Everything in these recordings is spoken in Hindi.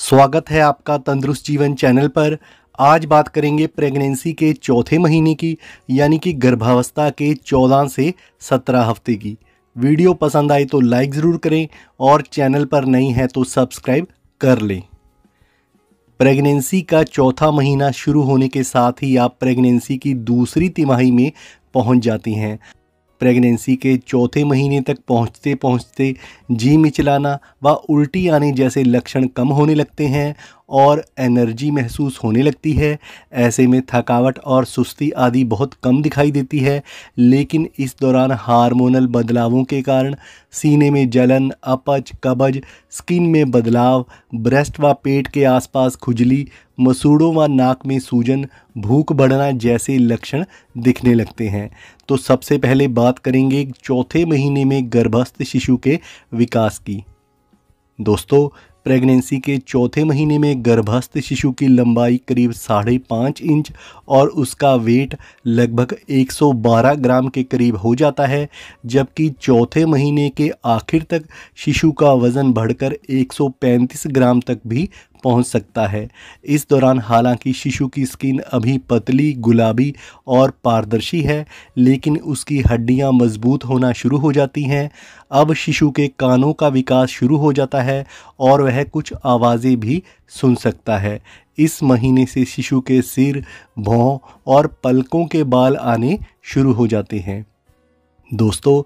स्वागत है आपका तंदुरुस्त जीवन चैनल पर आज बात करेंगे प्रेगनेंसी के चौथे महीने की यानी कि गर्भावस्था के चौदह से सत्रह हफ्ते की वीडियो पसंद आए तो लाइक ज़रूर करें और चैनल पर नहीं है तो सब्सक्राइब कर लें प्रेगनेंसी का चौथा महीना शुरू होने के साथ ही आप प्रेगनेंसी की दूसरी तिमाही में पहुंच जाती हैं प्रेगनेंसी के चौथे महीने तक पहुंचते पहुंचते जी मिचलाना व उल्टी आने जैसे लक्षण कम होने लगते हैं और एनर्जी महसूस होने लगती है ऐसे में थकावट और सुस्ती आदि बहुत कम दिखाई देती है लेकिन इस दौरान हार्मोनल बदलावों के कारण सीने में जलन अपच कबज स्किन में बदलाव ब्रेस्ट व पेट के आसपास खुजली मसूड़ों व नाक में सूजन भूख बढ़ना जैसे लक्षण दिखने लगते हैं तो सबसे पहले बात करेंगे चौथे महीने में गर्भस्थ शिशु के विकास की दोस्तों प्रेगनेंसी के चौथे महीने में गर्भस्थ शिशु की लंबाई करीब साढ़े पाँच इंच और उसका वेट लगभग 112 ग्राम के करीब हो जाता है जबकि चौथे महीने के आखिर तक शिशु का वज़न बढ़कर 135 ग्राम तक भी पहुंच सकता है इस दौरान हालांकि शिशु की स्किन अभी पतली गुलाबी और पारदर्शी है लेकिन उसकी हड्डियां मजबूत होना शुरू हो जाती हैं अब शिशु के कानों का विकास शुरू हो जाता है और वह कुछ आवाज़ें भी सुन सकता है इस महीने से शिशु के सिर भौं और पलकों के बाल आने शुरू हो जाते हैं दोस्तों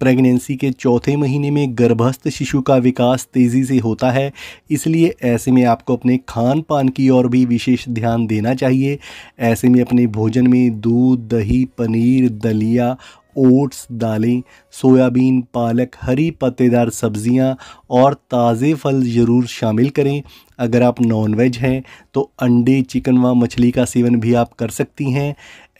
प्रेगनेंसी के चौथे महीने में गर्भस्थ शिशु का विकास तेज़ी से होता है इसलिए ऐसे में आपको अपने खान पान की ओर भी विशेष ध्यान देना चाहिए ऐसे में अपने भोजन में दूध दही पनीर दलिया ओट्स दालें सोयाबीन पालक हरी पत्तेदार सब्जियां और ताज़े फल ज़रूर शामिल करें अगर आप नॉन वेज हैं तो अंडे चिकन व मछली का सेवन भी आप कर सकती हैं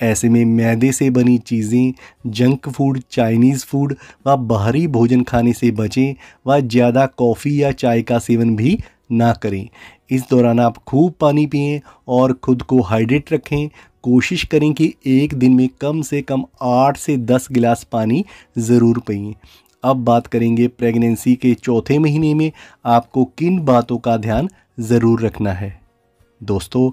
ऐसे में मैदे से बनी चीज़ें जंक फूड चाइनीज़ फूड व बाहरी भोजन खाने से बचें व ज़्यादा कॉफ़ी या चाय का सेवन भी ना करें इस दौरान आप खूब पानी पिएं और खुद को हाइड्रेट रखें कोशिश करें कि एक दिन में कम से कम आठ से दस गिलास पानी ज़रूर पिए अब बात करेंगे प्रेगनेंसी के चौथे महीने में आपको किन बातों का ध्यान ज़रूर रखना है दोस्तों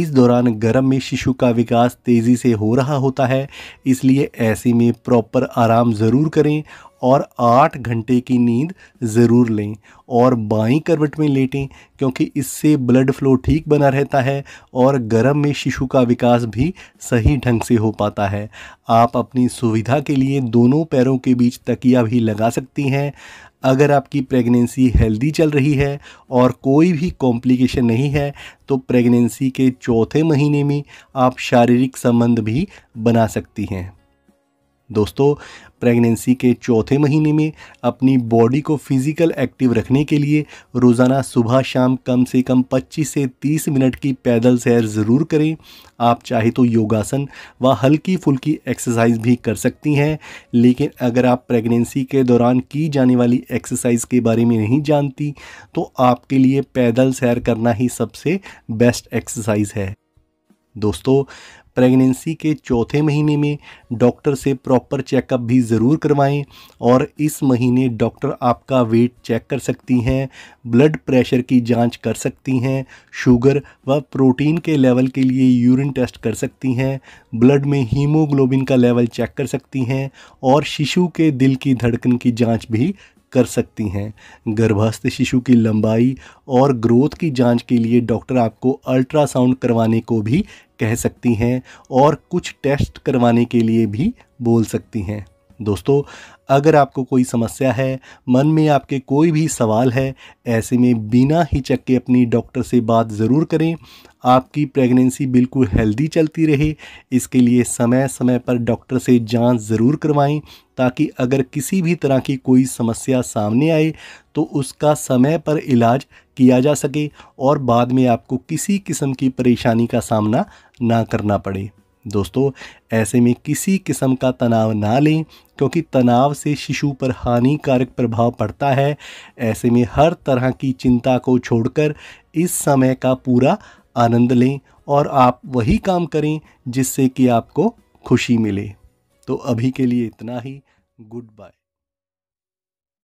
इस दौरान गर्म में शिशु का विकास तेज़ी से हो रहा होता है इसलिए ऐसे में प्रॉपर आराम ज़रूर करें और आठ घंटे की नींद ज़रूर लें और बाई करवट में लेटें क्योंकि इससे ब्लड फ्लो ठीक बना रहता है और गर्म में शिशु का विकास भी सही ढंग से हो पाता है आप अपनी सुविधा के लिए दोनों पैरों के बीच तकिया भी लगा सकती हैं अगर आपकी प्रेगनेंसी हेल्दी चल रही है और कोई भी कॉम्प्लिकेशन नहीं है तो प्रेगनेंसी के चौथे महीने में आप शारीरिक संबंध भी बना सकती हैं दोस्तों प्रेगनेंसी के चौथे महीने में अपनी बॉडी को फिज़िकल एक्टिव रखने के लिए रोज़ाना सुबह शाम कम से कम 25 से 30 मिनट की पैदल सैर ज़रूर करें आप चाहे तो योगासन व हल्की फुल्की एक्सरसाइज भी कर सकती हैं लेकिन अगर आप प्रेगनेंसी के दौरान की जाने वाली एक्सरसाइज के बारे में नहीं जानती तो आपके लिए पैदल सैर करना ही सबसे बेस्ट एक्सरसाइज है दोस्तों प्रेगनेंसी के चौथे महीने में डॉक्टर से प्रॉपर चेकअप भी ज़रूर करवाएं और इस महीने डॉक्टर आपका वेट चेक कर सकती हैं ब्लड प्रेशर की जांच कर सकती हैं शुगर व प्रोटीन के लेवल के लिए यूरिन टेस्ट कर सकती हैं ब्लड में हीमोग्लोबिन का लेवल चेक कर सकती हैं और शिशु के दिल की धड़कन की जाँच भी कर सकती हैं गर्भस्थ शिशु की लंबाई और ग्रोथ की जांच के लिए डॉक्टर आपको अल्ट्रासाउंड करवाने को भी कह सकती हैं और कुछ टेस्ट करवाने के लिए भी बोल सकती हैं दोस्तों अगर आपको कोई समस्या है मन में आपके कोई भी सवाल है ऐसे में बिना हिचक के अपनी डॉक्टर से बात ज़रूर करें आपकी प्रेगनेंसी बिल्कुल हेल्दी चलती रहे इसके लिए समय समय पर डॉक्टर से जांच ज़रूर करवाएं ताकि अगर किसी भी तरह की कोई समस्या सामने आए तो उसका समय पर इलाज किया जा सके और बाद में आपको किसी किस्म की परेशानी का सामना ना करना पड़े दोस्तों ऐसे में किसी किस्म का तनाव ना लें क्योंकि तनाव से शिशु पर हानिकारक प्रभाव पड़ता है ऐसे में हर तरह की चिंता को छोड़कर इस समय का पूरा आनंद लें और आप वही काम करें जिससे कि आपको खुशी मिले तो अभी के लिए इतना ही गुड बाय